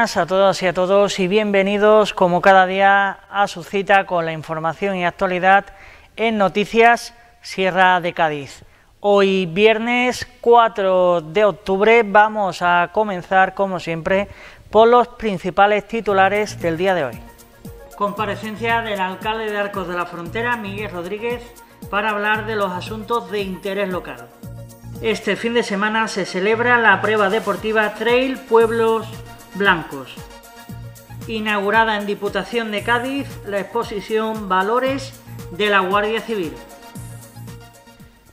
a todas y a todos y bienvenidos como cada día a su cita con la información y actualidad en Noticias Sierra de Cádiz. Hoy viernes 4 de octubre vamos a comenzar como siempre por los principales titulares del día de hoy. Comparecencia del alcalde de Arcos de la Frontera, Miguel Rodríguez, para hablar de los asuntos de interés local. Este fin de semana se celebra la prueba deportiva Trail Pueblos blancos. Inaugurada en Diputación de Cádiz la exposición Valores de la Guardia Civil.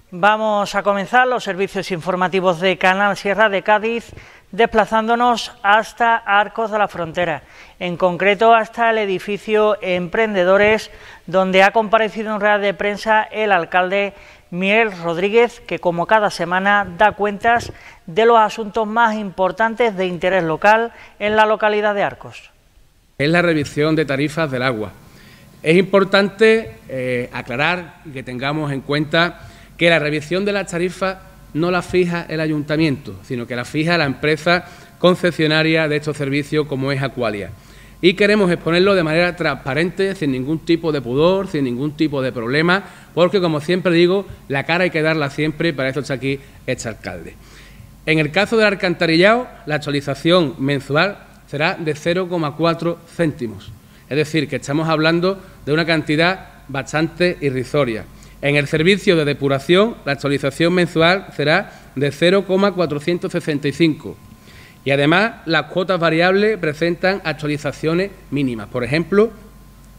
Vamos a comenzar los servicios informativos de Canal Sierra de Cádiz desplazándonos hasta Arcos de la Frontera, en concreto hasta el edificio Emprendedores, donde ha comparecido en rueda de prensa el alcalde Miguel Rodríguez, que como cada semana da cuentas de los asuntos más importantes de interés local en la localidad de Arcos. Es la revisión de tarifas del agua. Es importante eh, aclarar y que tengamos en cuenta que la revisión de las tarifas no la fija el ayuntamiento, sino que la fija la empresa concesionaria de estos servicios como es Acualia. Y queremos exponerlo de manera transparente, sin ningún tipo de pudor, sin ningún tipo de problema, porque como siempre digo, la cara hay que darla siempre para eso está aquí este alcalde. En el caso del alcantarillado, la actualización mensual será de 0,4 céntimos. Es decir, que estamos hablando de una cantidad bastante irrisoria. En el servicio de depuración, la actualización mensual será de 0,465. Y además las cuotas variables presentan actualizaciones mínimas. Por ejemplo,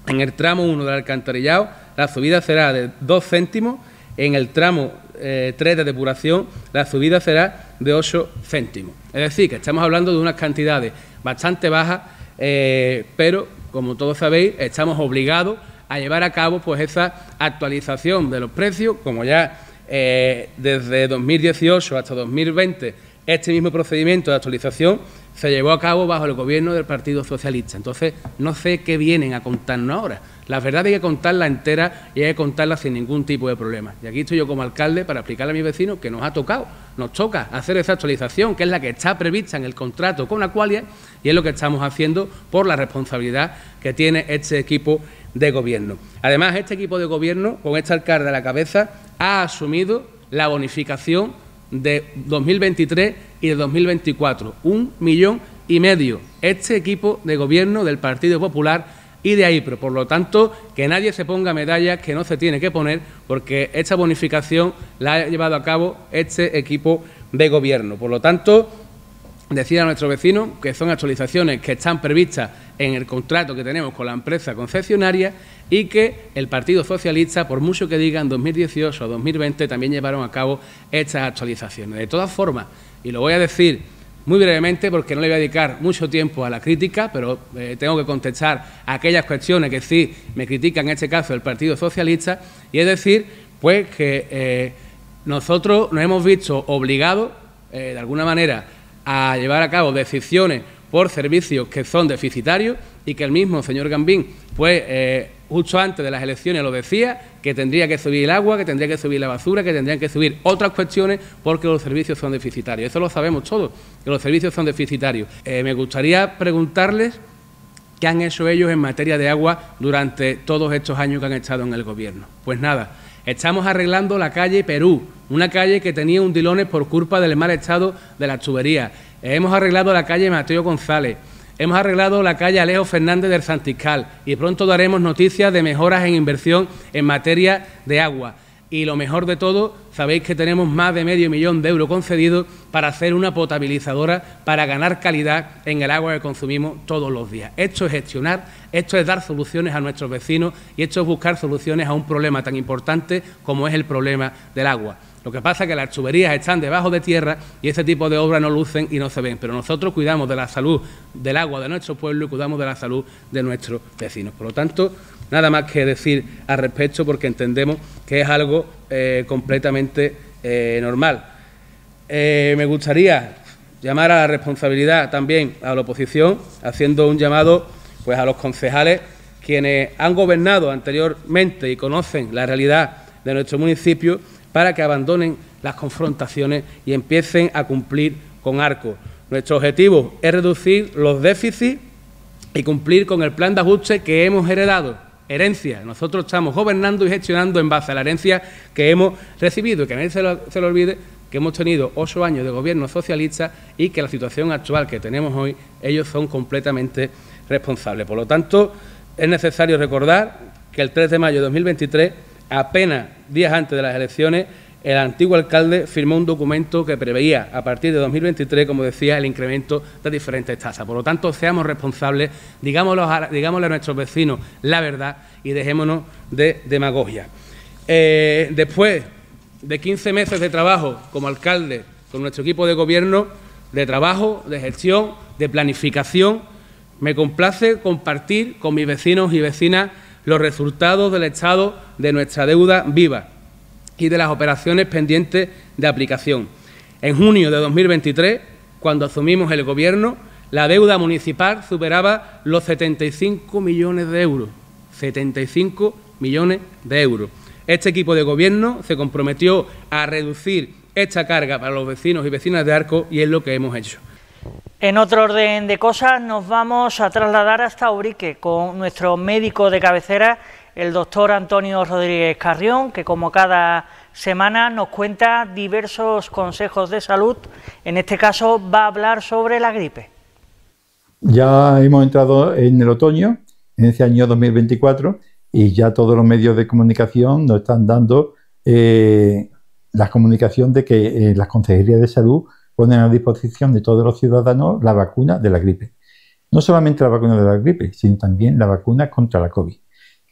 en el tramo 1 del alcantarillado la subida será de 2 céntimos, en el tramo 3 eh, de depuración la subida será de 8 céntimos. Es decir, que estamos hablando de unas cantidades bastante bajas, eh, pero como todos sabéis estamos obligados a llevar a cabo pues esa actualización de los precios, como ya eh, desde 2018 hasta 2020 este mismo procedimiento de actualización se llevó a cabo bajo el gobierno del Partido Socialista. Entonces, no sé qué vienen a contarnos ahora. La verdad hay que contarla entera y hay que contarla sin ningún tipo de problema. Y aquí estoy yo como alcalde para explicarle a mis vecinos que nos ha tocado, nos toca hacer esa actualización, que es la que está prevista en el contrato con Acualia y es lo que estamos haciendo por la responsabilidad que tiene este equipo de gobierno. Además, este equipo de gobierno, con este alcalde a la cabeza, ha asumido la bonificación de 2023 y de 2024. Un millón y medio. Este equipo de gobierno del Partido Popular y de ahí, pero por lo tanto que nadie se ponga medallas que no se tiene que poner porque esta bonificación la ha llevado a cabo este equipo de gobierno. Por lo tanto, decía a nuestro vecino que son actualizaciones que están previstas en el contrato que tenemos con la empresa concesionaria y que el Partido Socialista, por mucho que digan 2018 o 2020, también llevaron a cabo estas actualizaciones. De todas formas, y lo voy a decir muy brevemente porque no le voy a dedicar mucho tiempo a la crítica, pero eh, tengo que contestar aquellas cuestiones que sí me critican, en este caso el Partido Socialista, y es decir, pues que eh, nosotros nos hemos visto obligados, eh, de alguna manera, a llevar a cabo decisiones por servicios que son deficitarios y que el mismo señor Gambín, pues eh, justo antes de las elecciones lo decía, que tendría que subir el agua, que tendría que subir la basura, que tendrían que subir otras cuestiones porque los servicios son deficitarios. Eso lo sabemos todos, que los servicios son deficitarios. Eh, me gustaría preguntarles qué han hecho ellos en materia de agua durante todos estos años que han estado en el gobierno. Pues nada, estamos arreglando la calle Perú, una calle que tenía un dilone por culpa del mal estado de las tuberías. Hemos arreglado la calle Mateo González. Hemos arreglado la calle Alejo Fernández del Santiscal y pronto daremos noticias de mejoras en inversión en materia de agua. Y lo mejor de todo, sabéis que tenemos más de medio millón de euros concedidos para hacer una potabilizadora para ganar calidad en el agua que consumimos todos los días. Esto es gestionar, esto es dar soluciones a nuestros vecinos y esto es buscar soluciones a un problema tan importante como es el problema del agua. Lo que pasa es que las tuberías están debajo de tierra y ese tipo de obras no lucen y no se ven. Pero nosotros cuidamos de la salud del agua de nuestro pueblo y cuidamos de la salud de nuestros vecinos. Por lo tanto, nada más que decir al respecto porque entendemos que es algo eh, completamente eh, normal. Eh, me gustaría llamar a la responsabilidad también a la oposición, haciendo un llamado pues, a los concejales quienes han gobernado anteriormente y conocen la realidad de nuestro municipio para que abandonen las confrontaciones y empiecen a cumplir con arco. Nuestro objetivo es reducir los déficits y cumplir con el plan de ajuste que hemos heredado. Herencia. Nosotros estamos gobernando y gestionando en base a la herencia que hemos recibido. ...y Que nadie se lo, se olvide que hemos tenido ocho años de gobierno socialista y que la situación actual que tenemos hoy, ellos son completamente responsables. Por lo tanto, es necesario recordar que el 3 de mayo de 2023 apenas días antes de las elecciones, el antiguo alcalde firmó un documento que preveía a partir de 2023, como decía, el incremento de diferentes tasas. Por lo tanto, seamos responsables, digámosle a nuestros vecinos la verdad y dejémonos de demagogia. Eh, después de 15 meses de trabajo como alcalde con nuestro equipo de gobierno, de trabajo, de gestión, de planificación, me complace compartir con mis vecinos y vecinas los resultados del estado de nuestra deuda viva y de las operaciones pendientes de aplicación. En junio de 2023, cuando asumimos el Gobierno, la deuda municipal superaba los 75 millones de euros. 75 millones de euros. Este equipo de Gobierno se comprometió a reducir esta carga para los vecinos y vecinas de Arco y es lo que hemos hecho. En otro orden de cosas, nos vamos a trasladar hasta Urique con nuestro médico de cabecera, el doctor Antonio Rodríguez Carrión, que como cada semana nos cuenta diversos consejos de salud. En este caso va a hablar sobre la gripe. Ya hemos entrado en el otoño, en ese año 2024, y ya todos los medios de comunicación nos están dando eh, la comunicación de que eh, las consejerías de salud ponen a disposición de todos los ciudadanos la vacuna de la gripe. No solamente la vacuna de la gripe, sino también la vacuna contra la COVID.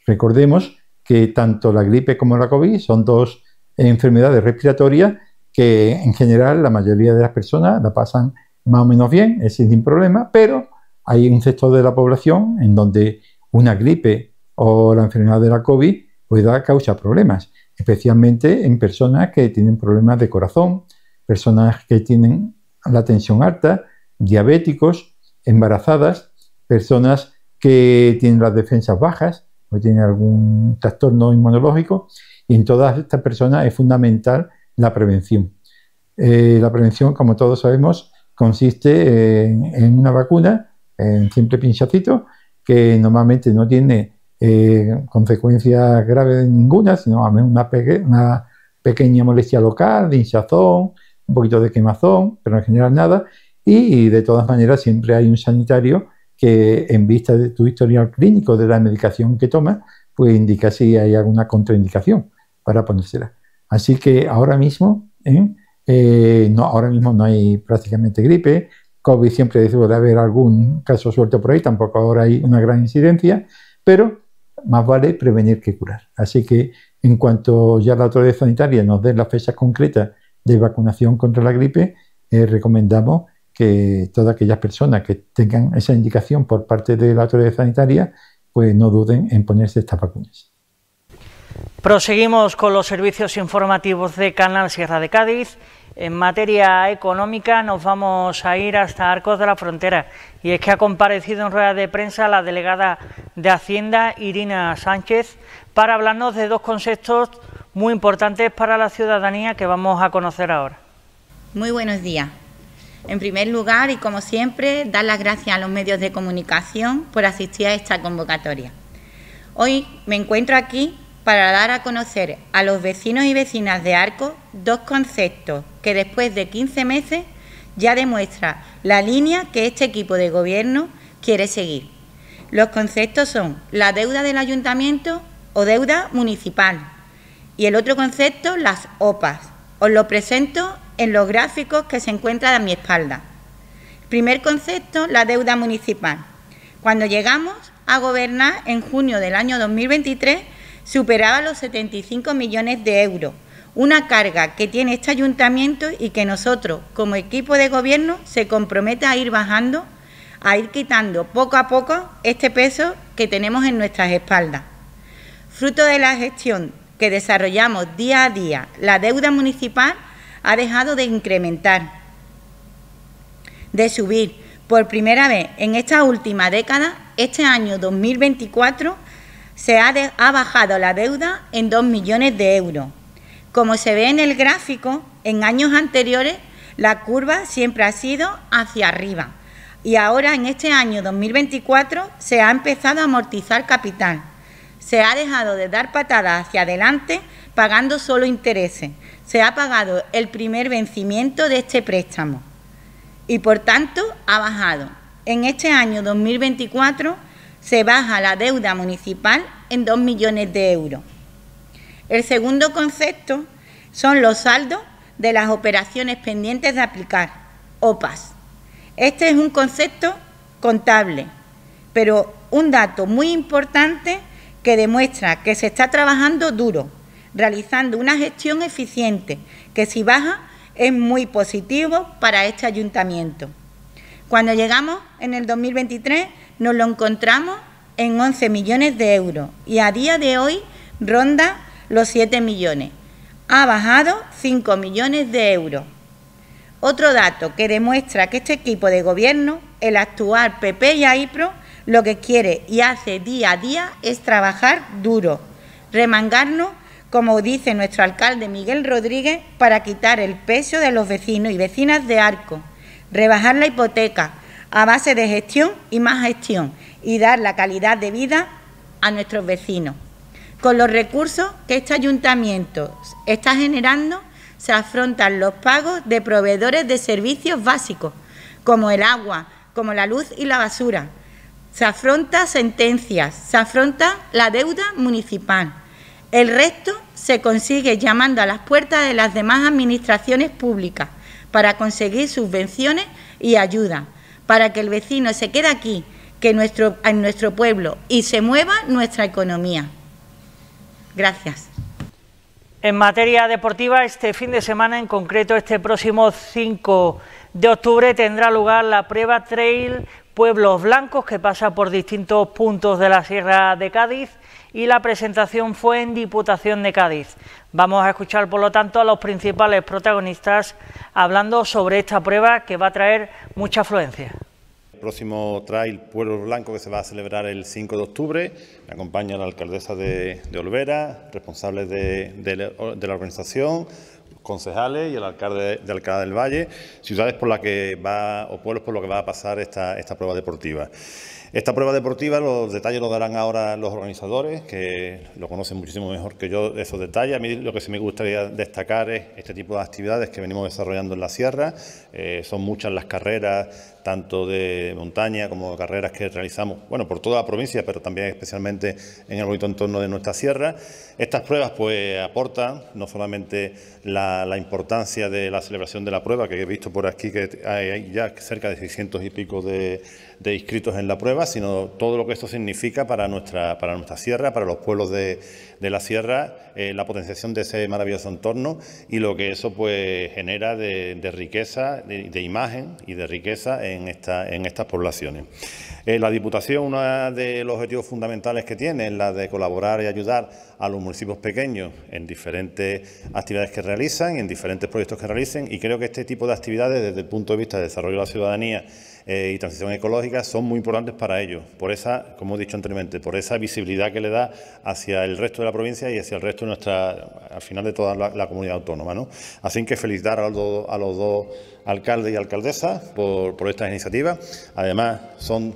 Recordemos que tanto la gripe como la COVID son dos enfermedades respiratorias que en general la mayoría de las personas la pasan más o menos bien, es sin problema, pero hay un sector de la población en donde una gripe o la enfermedad de la COVID puede causar problemas, especialmente en personas que tienen problemas de corazón, personas que tienen la tensión alta, diabéticos, embarazadas, personas que tienen las defensas bajas o tienen algún trastorno inmunológico. Y en todas estas personas es fundamental la prevención. Eh, la prevención, como todos sabemos, consiste en, una vacuna, en simple pinchacito, que normalmente no tiene eh, consecuencias graves ninguna, sino una, una pequeña molestia local, hinchazón, un poquito de quemazón, pero en general nada. Y, de todas maneras siempre hay un sanitario que en vista de tu historial clínico de la medicación que tomas, pues indica si hay alguna contraindicación para ponérsela. Así que ahora mismo, ¿eh? Eh, no, ahora mismo no hay prácticamente gripe. COVID siempre puede haber algún caso suelto por ahí, tampoco ahora hay una gran incidencia, pero más vale prevenir que curar. Así que en cuanto ya la autoridad sanitaria nos dé las fechas concretas de vacunación contra la gripe, eh, recomendamos que todas aquellas personas que tengan esa indicación por parte de la autoridad sanitaria, pues no duden en ponerse estas vacunas. Proseguimos con los servicios informativos de Canal Sierra de Cádiz. En materia económica nos vamos a ir hasta Arcos de la Frontera y es que ha comparecido en rueda de prensa la delegada de Hacienda, Irina Sánchez, para hablarnos de dos conceptos muy importantes para la ciudadanía que vamos a conocer ahora. Muy buenos días. En primer lugar, y como siempre, dar las gracias a los medios de comunicación por asistir a esta convocatoria. Hoy me encuentro aquí para dar a conocer a los vecinos y vecinas de Arco dos conceptos que después de 15 meses ya demuestra la línea que este equipo de gobierno quiere seguir. Los conceptos son la deuda del ayuntamiento o deuda municipal, y el otro concepto, las OPAs. Os lo presento en los gráficos que se encuentran a mi espalda. Primer concepto, la deuda municipal. Cuando llegamos a gobernar en junio del año 2023, superaba los 75 millones de euros, una carga que tiene este ayuntamiento y que nosotros, como equipo de gobierno, se compromete a ir bajando, a ir quitando poco a poco este peso que tenemos en nuestras espaldas. Fruto de la gestión que desarrollamos día a día, la deuda municipal ha dejado de incrementar, de subir. Por primera vez en esta última década, este año 2024, se ha, ha bajado la deuda en 2 millones de euros. Como se ve en el gráfico, en años anteriores la curva siempre ha sido hacia arriba y ahora en este año 2024 se ha empezado a amortizar capital. Se ha dejado de dar patadas hacia adelante pagando solo intereses. Se ha pagado el primer vencimiento de este préstamo y, por tanto, ha bajado. En este año 2024 se baja la deuda municipal en 2 millones de euros. El segundo concepto son los saldos de las operaciones pendientes de aplicar, OPAS. Este es un concepto contable, pero un dato muy importante que demuestra que se está trabajando duro, realizando una gestión eficiente, que si baja es muy positivo para este ayuntamiento. Cuando llegamos en el 2023 nos lo encontramos en 11 millones de euros y a día de hoy ronda los 7 millones. Ha bajado 5 millones de euros. Otro dato que demuestra que este equipo de gobierno, el actual PP y AIPRO, lo que quiere y hace día a día es trabajar duro, remangarnos, como dice nuestro alcalde Miguel Rodríguez, para quitar el peso de los vecinos y vecinas de Arco, rebajar la hipoteca a base de gestión y más gestión y dar la calidad de vida a nuestros vecinos. Con los recursos que este ayuntamiento está generando, se afrontan los pagos de proveedores de servicios básicos, como el agua, como la luz y la basura, se afronta sentencias, se afronta la deuda municipal. El resto se consigue llamando a las puertas de las demás administraciones públicas para conseguir subvenciones y ayuda para que el vecino se quede aquí, que nuestro, en nuestro pueblo y se mueva nuestra economía. Gracias. En materia deportiva, este fin de semana, en concreto este próximo 5 de octubre, tendrá lugar la prueba trail Pueblos Blancos, que pasa por distintos puntos de la Sierra de Cádiz, y la presentación fue en Diputación de Cádiz. Vamos a escuchar, por lo tanto, a los principales protagonistas hablando sobre esta prueba que va a traer mucha afluencia. El próximo trail Pueblos Blancos que se va a celebrar el 5 de octubre. Me acompaña la alcaldesa de, Olvera, responsable de la organización, concejales y el alcalde de Alcalá del Valle, ciudades por las que va o pueblos por los que va a pasar esta, esta prueba deportiva. Esta prueba deportiva, los detalles los darán ahora los organizadores, que lo conocen muchísimo mejor que yo esos detalles. A mí lo que sí me gustaría destacar es este tipo de actividades que venimos desarrollando en la sierra. Eh, son muchas las carreras tanto de montaña como de carreras que realizamos, bueno, por toda la provincia, pero también especialmente en el bonito entorno de nuestra sierra. Estas pruebas pues aportan no solamente la, importancia de la celebración de la prueba, que he visto por aquí que hay ya cerca de 600 y pico de, de inscritos en la prueba, sino todo lo que esto significa para nuestra, para nuestra sierra, para los pueblos de, de la sierra, eh, la potenciación de ese maravilloso entorno y lo que eso pues genera de, riqueza, de, imagen y de riqueza en, estas poblaciones. Eh, la Diputación, uno de los objetivos fundamentales que tiene es la de colaborar y ayudar a los municipios pequeños en diferentes actividades que realizan, en diferentes proyectos que realicen y creo que este tipo de actividades desde el punto de vista de desarrollo de la ciudadanía eh, y transición ecológica son muy importantes para ellos, por esa, como he dicho anteriormente, por esa visibilidad que le da hacia el resto de la provincia y hacia el resto de nuestra, al final de toda la, comunidad autónoma. ¿no? Así que felicitar a los, a los dos alcaldes y alcaldesas por, por estas iniciativas. Además, son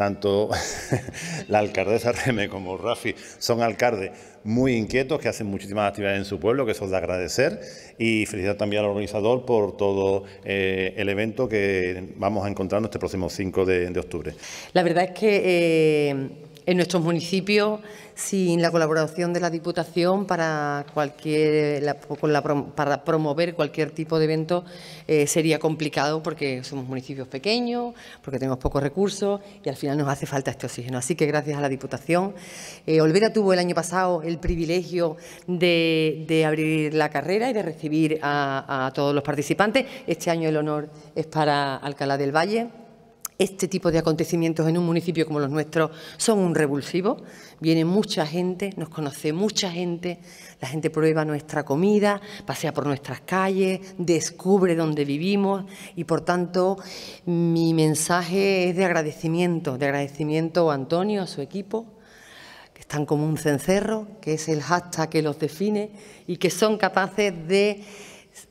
tanto la alcaldesa Reme como Rafi son alcaldes muy inquietos que hacen muchísimas actividades en su pueblo, que eso es de agradecer y felicidad también al organizador por todo eh, el evento que vamos a encontrar este próximo 5 de, octubre. La verdad es que... Eh, en nuestros municipios, sin la colaboración de la Diputación para, cualquier, para promover cualquier tipo de evento, eh, sería complicado porque somos municipios pequeños, porque tenemos pocos recursos y al final nos hace falta este oxígeno. Así que gracias a la Diputación. Eh, Olvera tuvo el año pasado el privilegio de, abrir la carrera y de recibir a, a todos los participantes. Este año el honor es para Alcalá del Valle este tipo de acontecimientos en un municipio como los nuestros son un revulsivo. Viene mucha gente, nos conoce mucha gente, la gente prueba nuestra comida, pasea por nuestras calles, descubre dónde vivimos y por tanto mi mensaje es de agradecimiento, de agradecimiento a Antonio, a su equipo, que están como un cencerro, que es el hashtag que los define y que son capaces de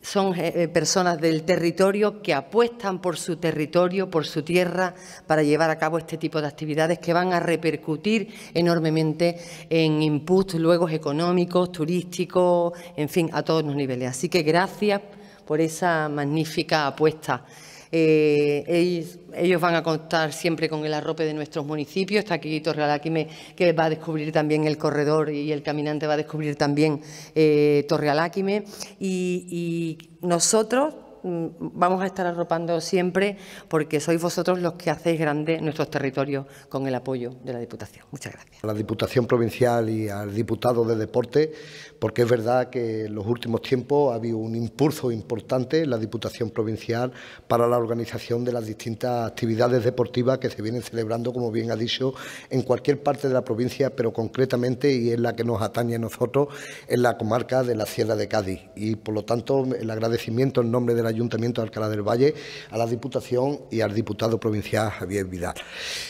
son eh, eh, personas del territorio que apuestan por su territorio, por su tierra, para llevar a cabo este tipo de actividades que van a repercutir enormemente en inputs luego económicos, turísticos, en fin, a todos los niveles. Así que gracias por esa magnífica apuesta. Eh, ellos, van a contar siempre con el arrope de nuestros municipios. Está aquí Torrealáquime, que va a descubrir también el corredor y el caminante va a descubrir también Torre eh, Torrealáquime. y nosotros Mm, vamos a estar arropando siempre porque sois vosotros los que hacéis grandes nuestros territorios con el apoyo de la Diputación. Muchas gracias. A la Diputación Provincial y al diputado de Deporte, porque es verdad que en los últimos tiempos ha habido un impulso importante en la Diputación Provincial para la organización de las distintas actividades deportivas que se vienen celebrando, como bien ha dicho, en cualquier parte de la provincia, pero concretamente y es la que nos atañe a nosotros, en la comarca de la Sierra de Cádiz. Y por lo tanto, el agradecimiento en nombre de la Ayuntamiento de Alcalá del Valle, a la Diputación y al diputado provincial Javier Vidal.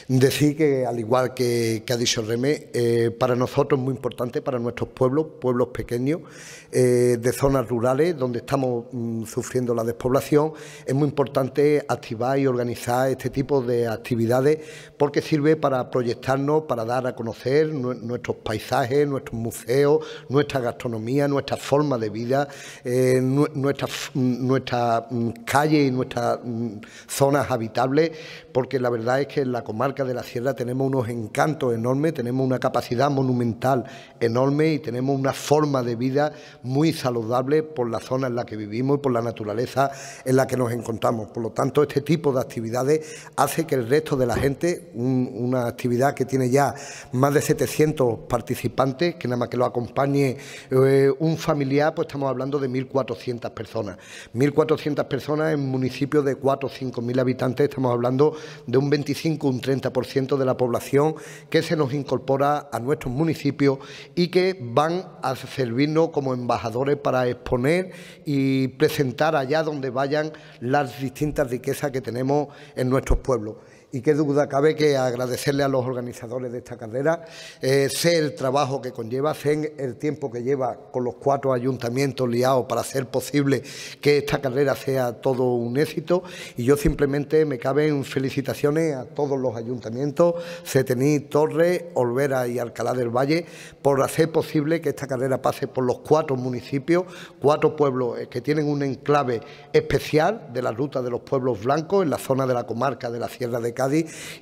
Decir que, al igual que, ha dicho Remé, eh, para nosotros es muy importante, para nuestros pueblos, pueblos pequeños, eh, de zonas rurales donde estamos mm, sufriendo la despoblación, es muy importante activar y organizar este tipo de actividades porque sirve para proyectarnos, para dar a conocer nuestros paisajes, nuestros museos, nuestra gastronomía, nuestra forma de vida, eh, nuestra, nuestra Mm, calle y nuestras mm, zonas habitables, porque la verdad es que en la comarca de la Sierra tenemos unos encantos enormes, tenemos una capacidad monumental enorme y tenemos una forma de vida muy saludable por la zona en la que vivimos y por la naturaleza en la que nos encontramos. Por lo tanto, este tipo de actividades hace que el resto de la gente, una actividad que tiene ya más de 700 participantes, que nada más que lo acompañe eh, un familiar, pues estamos hablando de 1.400 personas. 1.400 personas en municipios de 4 o mil habitantes. Estamos hablando de un 25 un 30% de la población que se nos incorpora a nuestros municipios y que van a servirnos como embajadores para exponer y presentar allá donde vayan las distintas riquezas que tenemos en nuestros pueblos y qué duda cabe que agradecerle a los organizadores de esta carrera, eh, sé el trabajo que conlleva, sé el tiempo que lleva con los cuatro ayuntamientos liados para hacer posible que esta carrera sea todo un éxito y yo simplemente me caben felicitaciones a todos los ayuntamientos, Cetení, Torre, Olvera y Alcalá del Valle, por hacer posible que esta carrera pase por los cuatro municipios, cuatro pueblos eh, que tienen un enclave especial de la ruta de los pueblos blancos en la zona de la comarca de la Sierra de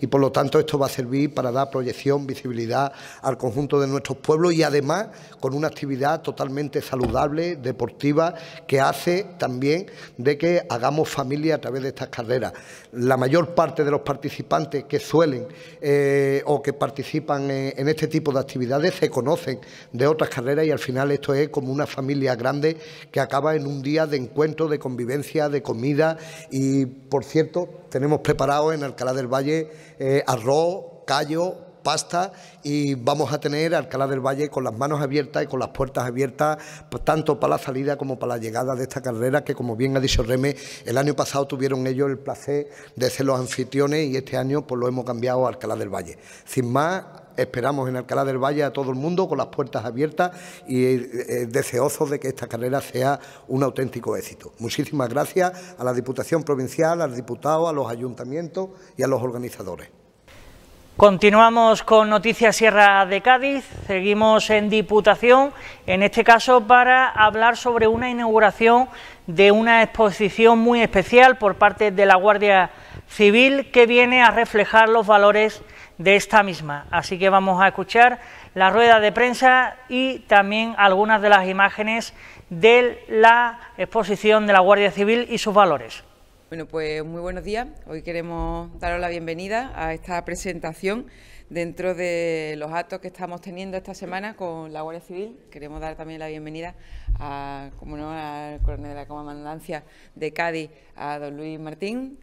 y por lo tanto esto va a servir para dar proyección, visibilidad al conjunto de nuestros pueblos y además con una actividad totalmente saludable, deportiva, que hace también de que hagamos familia a través de estas carreras. La mayor parte de los participantes que suelen eh, o que participan en, en este tipo de actividades se conocen de otras carreras y al final esto es como una familia grande que acaba en un día de encuentro, de convivencia, de comida y, por cierto, tenemos preparado en Alcalá del Valle eh, arroz, callo, Basta y vamos a tener Alcalá del Valle con las manos abiertas y con las puertas abiertas, pues, tanto para la salida como para la llegada de esta carrera, que como bien ha dicho Reme, el año pasado tuvieron ellos el placer de ser los anfitriones y este año pues lo hemos cambiado a Alcalá del Valle. Sin más, esperamos en Alcalá del Valle a todo el mundo con las puertas abiertas y eh, eh, deseosos de que esta carrera sea un auténtico éxito. Muchísimas gracias a la Diputación Provincial, al diputado, a los ayuntamientos y a los organizadores. Continuamos con Noticias Sierra de Cádiz, seguimos en Diputación, en este caso para hablar sobre una inauguración de una exposición muy especial por parte de la Guardia Civil que viene a reflejar los valores de esta misma. Así que vamos a escuchar la rueda de prensa y también algunas de las imágenes de la exposición de la Guardia Civil y sus valores. Bueno, pues muy buenos días. Hoy queremos daros la bienvenida a esta presentación dentro de los actos que estamos teniendo esta semana con la Guardia Civil. Queremos dar también la bienvenida como no, al coronel de la Comandancia de Cádiz, a don Luis Martín,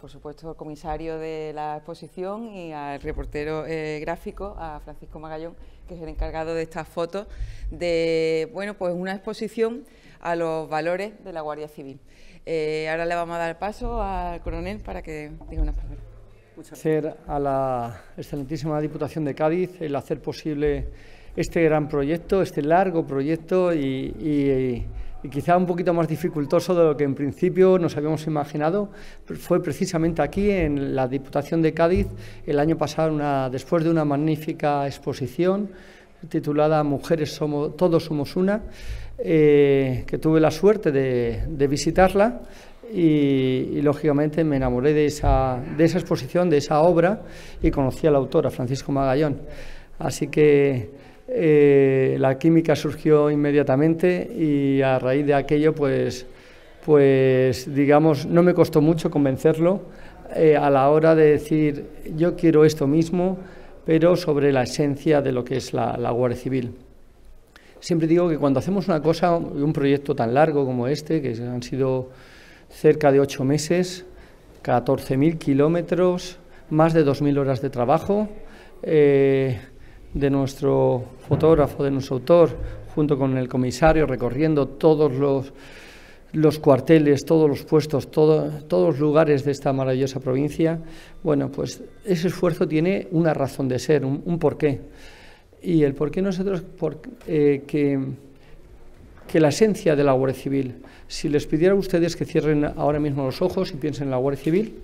por supuesto al comisario de la exposición y al reportero eh, gráfico, a Francisco Magallón, que es el encargado de estas fotos de, bueno, pues una exposición a los valores de la Guardia Civil. Eh, ahora le vamos a dar paso al coronel para que diga unas palabras. Muchas gracias. A la excelentísima Diputación de Cádiz el hacer posible este gran proyecto, este largo proyecto y, quizá un poquito más dificultoso de lo que en principio nos habíamos imaginado. Fue precisamente aquí, en la Diputación de Cádiz, el año pasado, una, después de una magnífica exposición titulada Mujeres somos, todos somos una. Eh, que tuve la suerte de, visitarla y, lógicamente me enamoré de esa, exposición, de esa obra y conocí a la autora, Francisco Magallón. Así que eh, la química surgió inmediatamente y a raíz de aquello, pues, pues digamos, no me costó mucho convencerlo eh, a la hora de decir yo quiero esto mismo, pero sobre la esencia de lo que es la, la Guardia Civil siempre digo que cuando hacemos una cosa, un proyecto tan largo como este, que han sido cerca de ocho meses, 14.000 kilómetros, más de 2.000 horas de trabajo, eh, de nuestro fotógrafo, de nuestro autor, junto con el comisario, recorriendo todos los, cuarteles, todos los puestos, todos los lugares de esta maravillosa provincia, bueno, pues ese esfuerzo tiene una razón de ser, un porqué y el por qué nosotros, eh, que, que la esencia de la Guardia Civil, si les pidiera a ustedes que cierren ahora mismo los ojos y piensen en la Guardia Civil,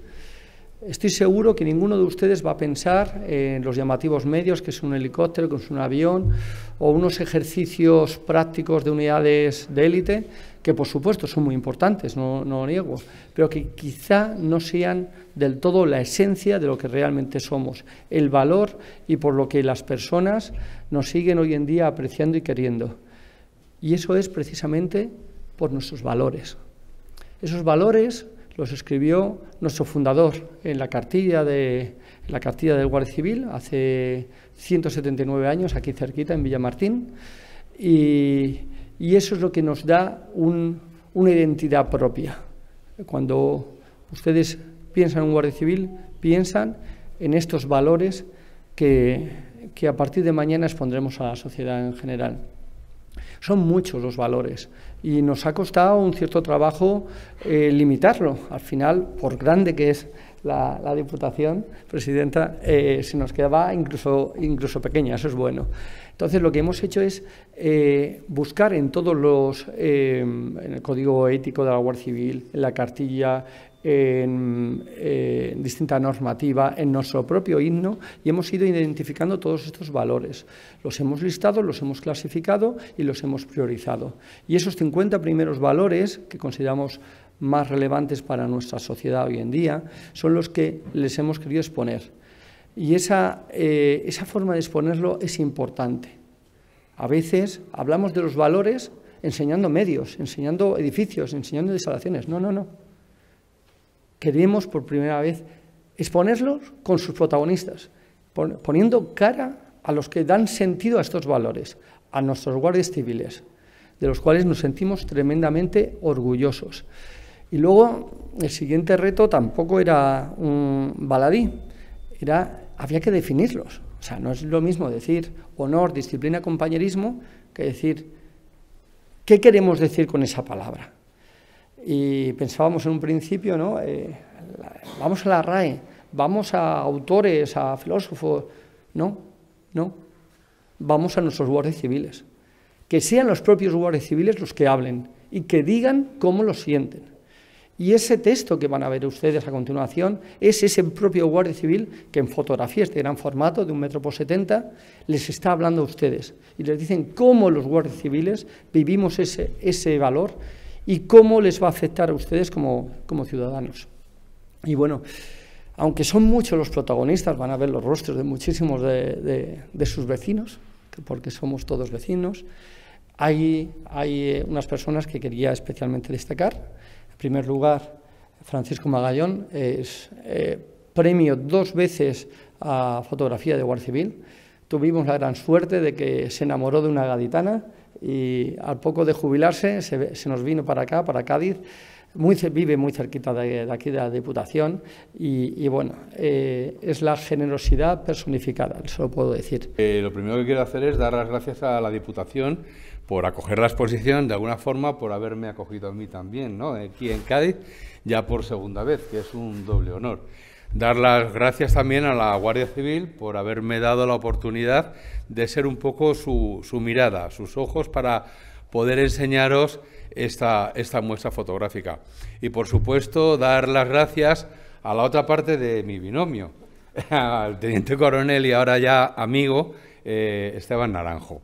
Estoy seguro que ninguno de ustedes va a pensar en los llamativos medios, que es un helicóptero, que es un avión, o unos ejercicios prácticos de unidades de élite, que por supuesto son muy importantes, no, no niego, pero que quizá no sean del todo la esencia de lo que realmente somos, el valor y por lo que las personas nos siguen hoy en día apreciando y queriendo. Y eso es precisamente por nuestros valores. Esos valores los escribió nuestro fundador en la cartilla, de, la cartilla del Guardia Civil hace 179 años, aquí cerquita, en Villamartín, y, eso es lo que nos da una identidad propia. Cuando ustedes piensan en un Guardia Civil, piensan en estos valores que a partir de mañana expondremos a la sociedad en general. Son muchos los valores y nos ha costado un cierto trabajo eh, limitarlo. Al final, por grande que es la, Diputación, Presidenta, eh, se nos quedaba incluso, incluso pequeña, eso es bueno. Entonces, lo que hemos hecho es eh, buscar en todos los, en el Código Ético de la Guardia Civil, en la cartilla, eh, en, distinta normativa, en nuestro propio himno y hemos ido identificando todos estos valores. Los hemos listado, los hemos clasificado y los hemos priorizado. Y esos 50 primeros valores que consideramos más relevantes para nuestra sociedad hoy en día son los que les hemos querido exponer. Y esa, eh, esa forma de exponerlo es importante. A veces hablamos de los valores enseñando medios, enseñando edificios, enseñando instalaciones. No, no, no queremos por primera vez exponerlos con sus protagonistas, poniendo cara a los que dan sentido a estos valores, a nuestros guardias civiles, de los cuales nos sentimos tremendamente orgullosos. Y luego el siguiente reto tampoco era un baladí, era había que definirlos. O sea, no es lo mismo decir honor, disciplina, compañerismo que decir qué queremos decir con esa palabra. Y pensábamos en un principio, ¿no? Eh, vamos a la RAE, vamos a autores, a filósofos. No, no. Vamos a nuestros guardias civiles. Que sean los propios guardias civiles los que hablen y que digan cómo lo sienten. Y ese texto que van a ver ustedes a continuación es ese propio guardia civil que en fotografías de este gran formato, de un metro por setenta, les está hablando a ustedes y les dicen cómo los guardias civiles vivimos ese, ese valor y cómo les va a afectar a ustedes como, ciudadanos. Y bueno, aunque son muchos los protagonistas, van a ver los rostros de muchísimos de, sus vecinos, porque somos todos vecinos, hay, hay eh, unas personas que quería especialmente destacar. En primer lugar, Francisco Magallón es eh, premio dos veces a fotografía de Guardia Civil. Tuvimos la gran suerte de que se enamoró de una gaditana y al poco de jubilarse se, nos vino para acá, para Cádiz. Muy, vive muy cerquita de, aquí de la Diputación y, bueno, eh, es la generosidad personificada, eso lo puedo decir. Eh, lo primero que quiero hacer es dar las gracias a la Diputación por acoger la exposición, de alguna forma por haberme acogido a mí también, ¿no? aquí en Cádiz, ya por segunda vez, que es un doble honor. Dar las gracias también a la Guardia Civil por haberme dado la oportunidad de ser un poco su, mirada, sus ojos para poder enseñaros esta, muestra fotográfica. Y por supuesto dar las gracias a la otra parte de mi binomio, al teniente coronel y ahora ya amigo eh, Esteban Naranjo.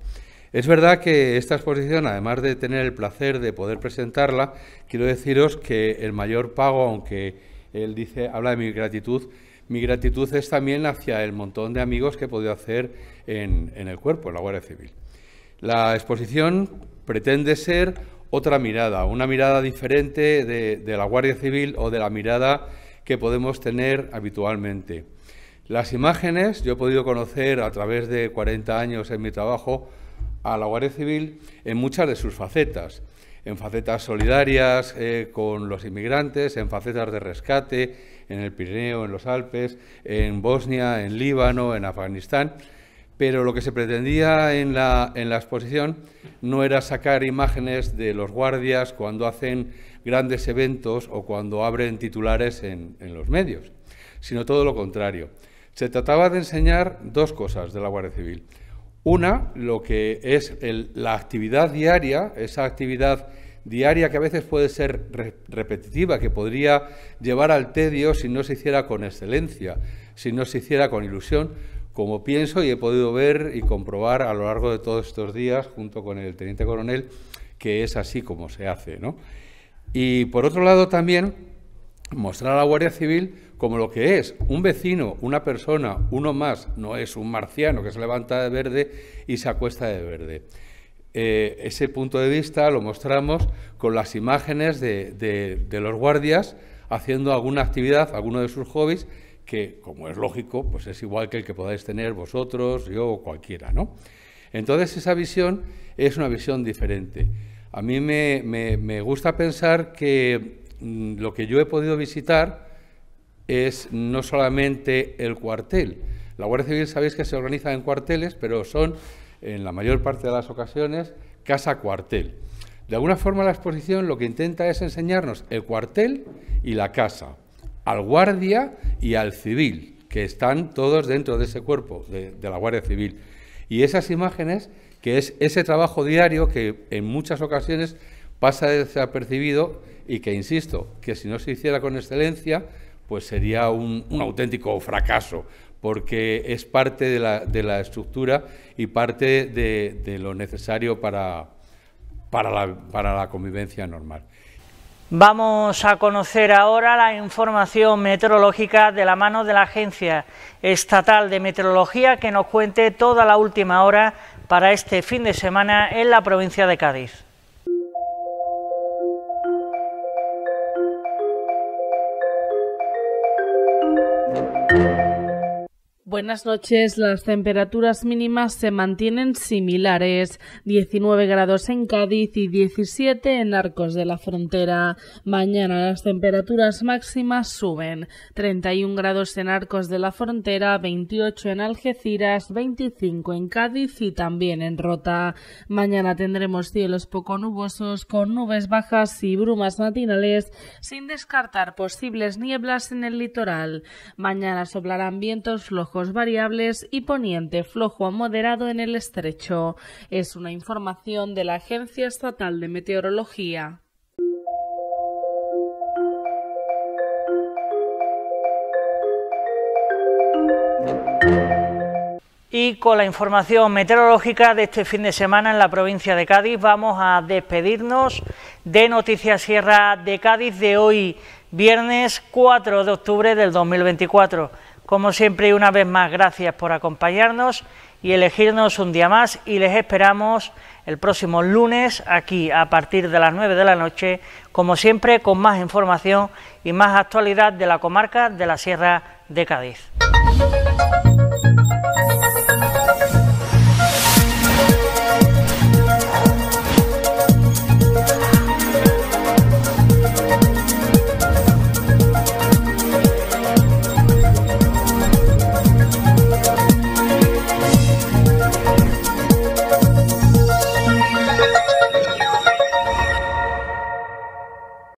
Es verdad que esta exposición, además de tener el placer de poder presentarla, quiero deciros que el mayor pago, aunque él dice, habla de mi gratitud. Mi gratitud es también hacia el montón de amigos que he podido hacer en, el cuerpo, en la Guardia Civil. La exposición pretende ser otra mirada, una mirada diferente de, de la Guardia Civil o de la mirada que podemos tener habitualmente. Las imágenes, yo he podido conocer a través de 40 años en mi trabajo a la Guardia Civil en muchas de sus facetas en facetas solidarias eh, con los inmigrantes, en facetas de rescate, en el Pirineo, en los Alpes, en Bosnia, en Líbano, en Afganistán. Pero lo que se pretendía en la, exposición no era sacar imágenes de los guardias cuando hacen grandes eventos o cuando abren titulares en los medios, sino todo lo contrario. Se trataba de enseñar dos cosas de la Guardia Civil. Una, lo que es la actividad diaria, esa actividad diaria que a veces puede ser repetitiva, que podría llevar al tedio si no se hiciera con excelencia, si no se hiciera con ilusión, como pienso y he podido ver y comprobar a lo largo de todos estos días, junto con el teniente coronel, que es así como se hace. ¿no? Y por otro lado también mostrar a la Guardia Civil como lo que es un vecino, una persona, uno más, no es un marciano que se levanta de verde y se acuesta de verde. Eh, ese punto de vista lo mostramos con las imágenes de, los guardias haciendo alguna actividad, alguno de sus hobbies, que, como es lógico, pues es igual que el que podáis tener vosotros, yo o cualquiera, ¿no? Entonces esa visión es una visión diferente. A mí me, gusta pensar que mm, lo que yo he podido visitar es no solamente el cuartel. La Guardia Civil sabéis que se organiza en cuarteles, pero son, en la mayor parte de las ocasiones, casa-cuartel. De alguna forma la exposición lo que intenta es enseñarnos el cuartel y la casa, al guardia y al civil, que están todos dentro de ese cuerpo de, la Guardia Civil. Y esas imágenes, que es ese trabajo diario que en muchas ocasiones pasa desapercibido y que, insisto, que si no se hiciera con excelencia, pues sería un, auténtico fracaso, porque es parte de la, estructura y parte de, lo necesario para, para la convivencia normal. Vamos a conocer ahora la información meteorológica de la mano de la Agencia Estatal de Meteorología que nos cuente toda la última hora para este fin de semana en la provincia de Cádiz. Buenas noches. Las temperaturas mínimas se mantienen similares, 19 grados en Cádiz y 17 en Arcos de la Frontera. Mañana las temperaturas máximas suben, 31 grados en Arcos de la Frontera, 28 en Algeciras, 25 en Cádiz y también en Rota. Mañana tendremos cielos poco nubosos con nubes bajas y brumas matinales, sin descartar posibles nieblas en el litoral. Mañana soplarán vientos flojos variables y poniente flojo a moderado en el estrecho. Es una información de la Agencia Estatal de Meteorología. Y con la información meteorológica de este fin de semana en la provincia de Cádiz vamos a despedirnos de Noticias Sierra de Cádiz de hoy, viernes 4 de octubre del 2024. Como siempre, una vez más, gracias por acompañarnos y elegirnos un día más y les esperamos el próximo lunes aquí a partir de las 9 de la noche, como siempre, con más información y más actualidad de la comarca de la Sierra de Cádiz.